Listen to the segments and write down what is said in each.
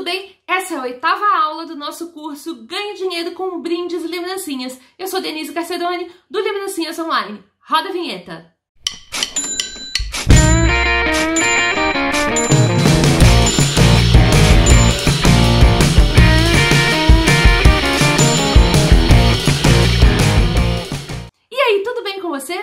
tudo bem? Essa é a oitava aula do nosso curso Ganhe Dinheiro com Brindes e Lembrancinhas. Eu sou Denise Cacerone, do Lembrancinhas Online. Roda a vinheta! E aí, tudo bem com você?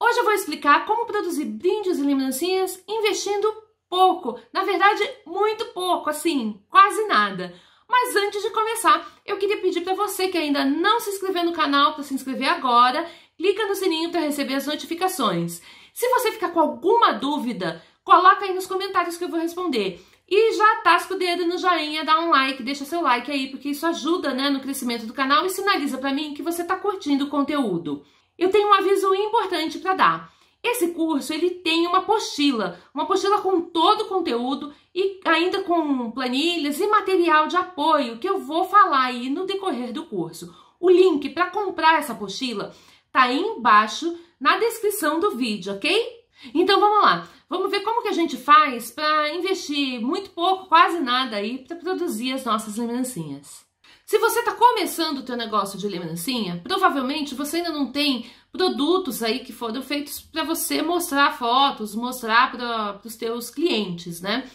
Hoje eu vou explicar como produzir brindes e lembrancinhas investindo pouco, na verdade, muito pouco, assim, quase nada. Mas antes de começar, eu queria pedir para você que ainda não se inscreveu no canal, para se inscrever agora, clica no sininho para receber as notificações. Se você ficar com alguma dúvida, coloca aí nos comentários que eu vou responder. E já tasca o dedo no joinha, dá um like, deixa seu like aí, porque isso ajuda né, no crescimento do canal e sinaliza para mim que você está curtindo o conteúdo. Eu tenho um aviso importante para dar. Esse curso ele tem uma apostila, uma apostila com todo o conteúdo e ainda com planilhas e material de apoio que eu vou falar aí no decorrer do curso. O link para comprar essa apostila tá aí embaixo na descrição do vídeo, ok? Então vamos lá, vamos ver como que a gente faz para investir muito pouco, quase nada aí para produzir as nossas lembrancinhas. Se você está começando o teu negócio de lembrancinha, provavelmente você ainda não tem produtos aí que foram feitos para você mostrar fotos, mostrar para os teus clientes, né?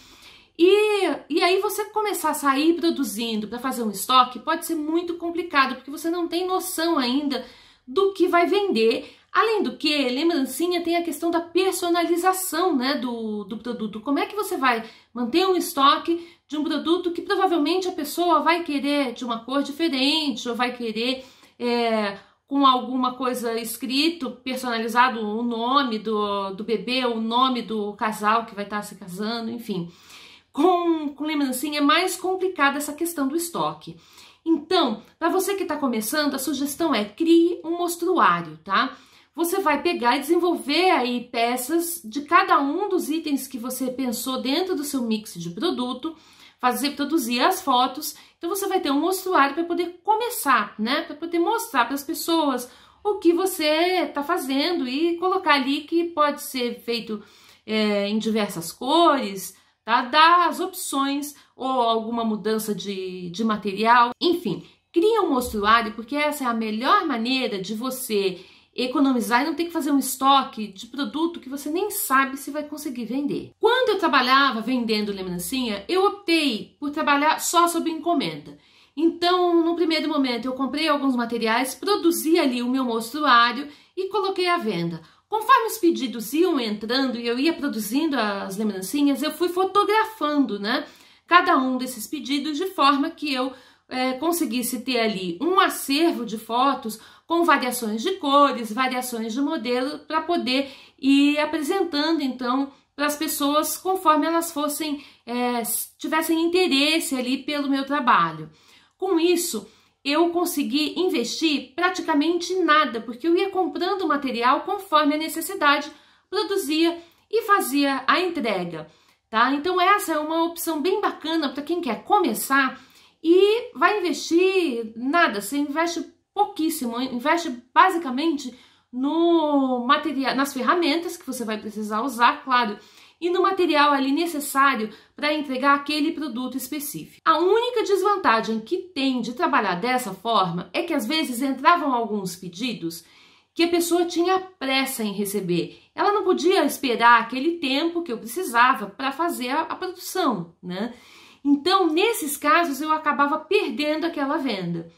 E, e aí você começar a sair produzindo para fazer um estoque pode ser muito complicado, porque você não tem noção ainda do que vai vender, Além do que, lembrancinha tem a questão da personalização né, do, do produto. Como é que você vai manter um estoque de um produto que provavelmente a pessoa vai querer de uma cor diferente ou vai querer é, com alguma coisa escrito, personalizado, o nome do, do bebê, o nome do casal que vai estar se casando, enfim. Com, com lembrancinha é mais complicada essa questão do estoque. Então, para você que está começando, a sugestão é crie um mostruário, tá? você vai pegar e desenvolver aí peças de cada um dos itens que você pensou dentro do seu mix de produto, fazer produzir as fotos. Então você vai ter um mostruário para poder começar, né? Para poder mostrar para as pessoas o que você está fazendo e colocar ali que pode ser feito é, em diversas cores, tá? Dar as opções ou alguma mudança de, de material, enfim. Cria um mostruário porque essa é a melhor maneira de você economizar e não ter que fazer um estoque de produto que você nem sabe se vai conseguir vender. Quando eu trabalhava vendendo lembrancinha, eu optei por trabalhar só sob encomenda. Então, no primeiro momento, eu comprei alguns materiais, produzi ali o meu mostruário e coloquei à venda. Conforme os pedidos iam entrando e eu ia produzindo as lembrancinhas, eu fui fotografando, né? Cada um desses pedidos de forma que eu é, conseguisse ter ali um acervo de fotos com variações de cores, variações de modelo, para poder ir apresentando então para as pessoas conforme elas fossem é, tivessem interesse ali pelo meu trabalho. Com isso, eu consegui investir praticamente nada, porque eu ia comprando material conforme a necessidade, produzia e fazia a entrega, tá? Então essa é uma opção bem bacana para quem quer começar e vai investir nada, você investe pouquíssimo, investe basicamente no material, nas ferramentas que você vai precisar usar, claro, e no material ali necessário para entregar aquele produto específico. A única desvantagem que tem de trabalhar dessa forma é que às vezes entravam alguns pedidos que a pessoa tinha pressa em receber. Ela não podia esperar aquele tempo que eu precisava para fazer a, a produção, né? Então, nesses casos, eu acabava perdendo aquela venda.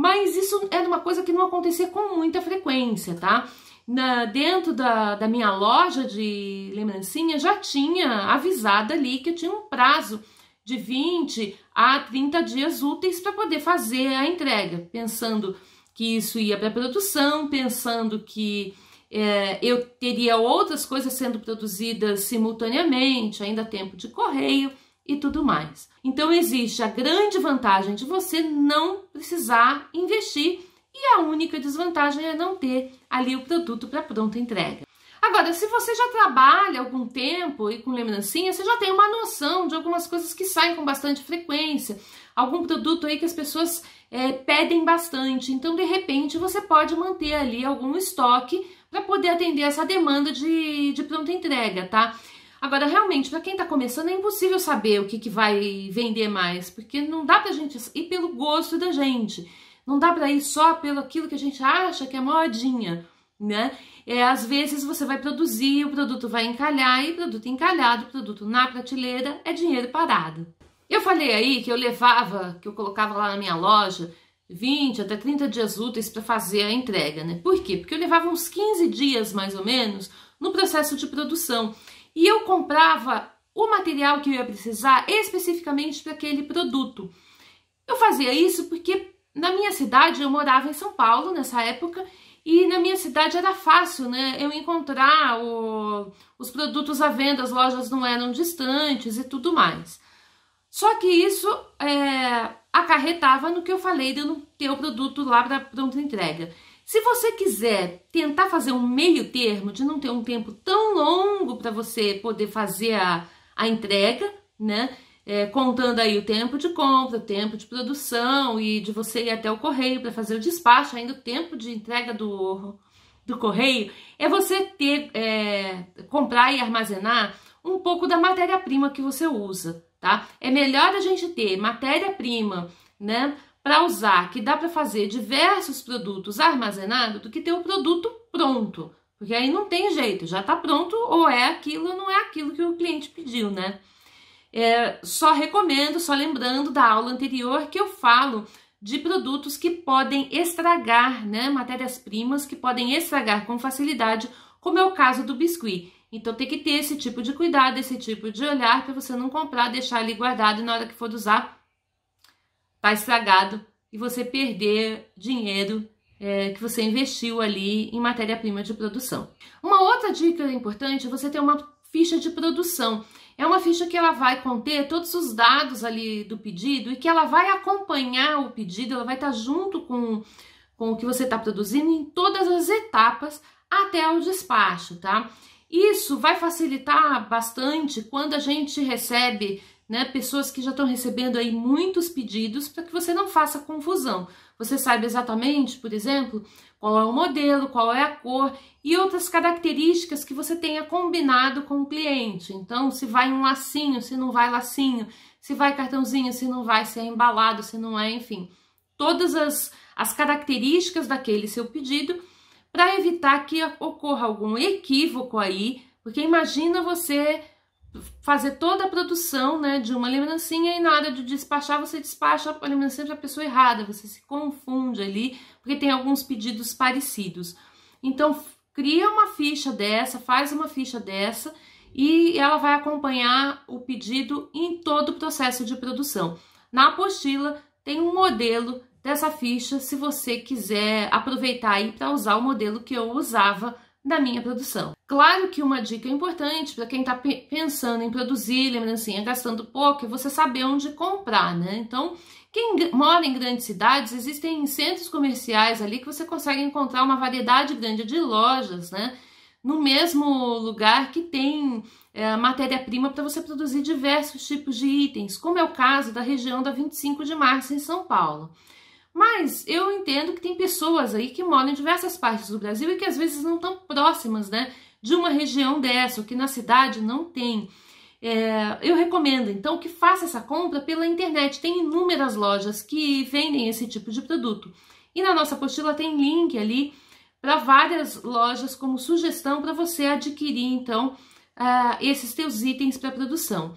Mas isso é uma coisa que não acontecia com muita frequência, tá? Na, dentro da, da minha loja de lembrancinha já tinha avisado ali que eu tinha um prazo de 20 a 30 dias úteis para poder fazer a entrega, pensando que isso ia para produção, pensando que é, eu teria outras coisas sendo produzidas simultaneamente, ainda tempo de correio e tudo mais. Então existe a grande vantagem de você não precisar investir e a única desvantagem é não ter ali o produto para pronta entrega. Agora, se você já trabalha algum tempo e com lembrancinha, você já tem uma noção de algumas coisas que saem com bastante frequência, algum produto aí que as pessoas é, pedem bastante. Então, de repente, você pode manter ali algum estoque para poder atender essa demanda de, de pronta entrega, tá? Agora, realmente, para quem está começando, é impossível saber o que, que vai vender mais, porque não dá para a gente ir pelo gosto da gente, não dá para ir só pelo aquilo que a gente acha que é modinha, né? É, às vezes você vai produzir, o produto vai encalhar, e produto encalhado, produto na prateleira, é dinheiro parado. Eu falei aí que eu levava, que eu colocava lá na minha loja, 20 até 30 dias úteis para fazer a entrega, né? Por quê? Porque eu levava uns 15 dias mais ou menos no processo de produção e eu comprava o material que eu ia precisar especificamente para aquele produto. Eu fazia isso porque na minha cidade, eu morava em São Paulo nessa época, e na minha cidade era fácil, né? Eu encontrar o, os produtos à venda, as lojas não eram distantes e tudo mais. Só que isso é, acarretava no que eu falei de eu não ter o produto lá para pronta entrega. Se você quiser tentar fazer um meio termo, de não ter um tempo tão longo para você poder fazer a, a entrega, né? É, contando aí o tempo de compra, o tempo de produção e de você ir até o correio para fazer o despacho, ainda o tempo de entrega do, do correio, é você ter, é, comprar e armazenar um pouco da matéria-prima que você usa, tá? É melhor a gente ter matéria-prima, né? para usar, que dá para fazer diversos produtos armazenados, do que ter o produto pronto. Porque aí não tem jeito, já está pronto, ou é aquilo não é aquilo que o cliente pediu, né? É, só recomendo, só lembrando da aula anterior que eu falo de produtos que podem estragar, né? Matérias-primas que podem estragar com facilidade, como é o caso do biscuit. Então tem que ter esse tipo de cuidado, esse tipo de olhar para você não comprar, deixar ali guardado e na hora que for usar tá estragado e você perder dinheiro é, que você investiu ali em matéria-prima de produção. Uma outra dica importante é você ter uma ficha de produção. É uma ficha que ela vai conter todos os dados ali do pedido e que ela vai acompanhar o pedido, ela vai estar tá junto com, com o que você está produzindo em todas as etapas até o despacho, tá? Isso vai facilitar bastante quando a gente recebe né, pessoas que já estão recebendo aí muitos pedidos para que você não faça confusão. Você sabe exatamente, por exemplo, qual é o modelo, qual é a cor e outras características que você tenha combinado com o cliente. Então, se vai um lacinho, se não vai lacinho, se vai cartãozinho, se não vai, se é embalado, se não é, enfim. Todas as, as características daquele seu pedido para evitar que ocorra algum equívoco aí, porque imagina você fazer toda a produção né, de uma lembrancinha e na hora de despachar você despacha a lembrancinha para a pessoa errada, você se confunde ali, porque tem alguns pedidos parecidos. Então, cria uma ficha dessa, faz uma ficha dessa e ela vai acompanhar o pedido em todo o processo de produção. Na apostila tem um modelo dessa ficha se você quiser aproveitar aí para usar o modelo que eu usava na minha produção. Claro que uma dica importante para quem está pensando em produzir lembrancinha gastando pouco é você saber onde comprar, né? Então, quem mora em grandes cidades, existem centros comerciais ali que você consegue encontrar uma variedade grande de lojas, né? No mesmo lugar que tem é, matéria-prima para você produzir diversos tipos de itens, como é o caso da região da 25 de março em São Paulo. Mas eu entendo que tem pessoas aí que moram em diversas partes do Brasil e que às vezes não estão próximas, né, de uma região dessa, que na cidade não tem. É, eu recomendo então que faça essa compra pela internet. Tem inúmeras lojas que vendem esse tipo de produto. E na nossa apostila tem link ali para várias lojas como sugestão para você adquirir então uh, esses teus itens para produção.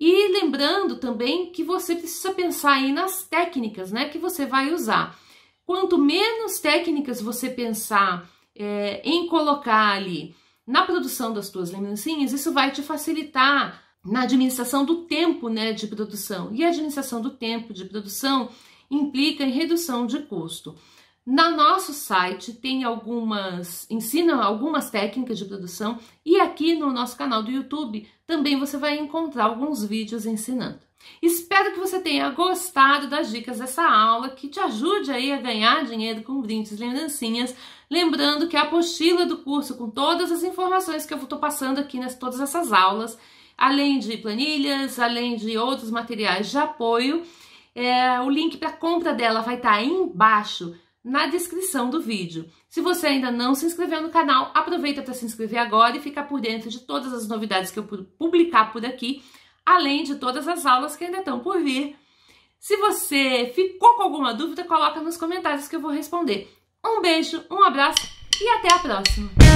E lembrando também que você precisa pensar aí nas técnicas, né, que você vai usar. Quanto menos técnicas você pensar é, em colocar ali na produção das suas lembrancinhas, isso vai te facilitar na administração do tempo, né, de produção. E a administração do tempo de produção implica em redução de custo. No nosso site tem algumas, ensinam algumas técnicas de produção e aqui no nosso canal do YouTube também você vai encontrar alguns vídeos ensinando. Espero que você tenha gostado das dicas dessa aula, que te ajude aí a ganhar dinheiro com brindes e lembrancinhas. Lembrando que a apostila do curso com todas as informações que eu estou passando aqui nas todas essas aulas, além de planilhas, além de outros materiais de apoio, é, o link para compra dela vai estar tá aí embaixo na descrição do vídeo. Se você ainda não se inscreveu no canal, aproveita para se inscrever agora e ficar por dentro de todas as novidades que eu publicar por aqui, além de todas as aulas que ainda estão por vir. Se você ficou com alguma dúvida, coloca nos comentários que eu vou responder. Um beijo, um abraço e até a próxima!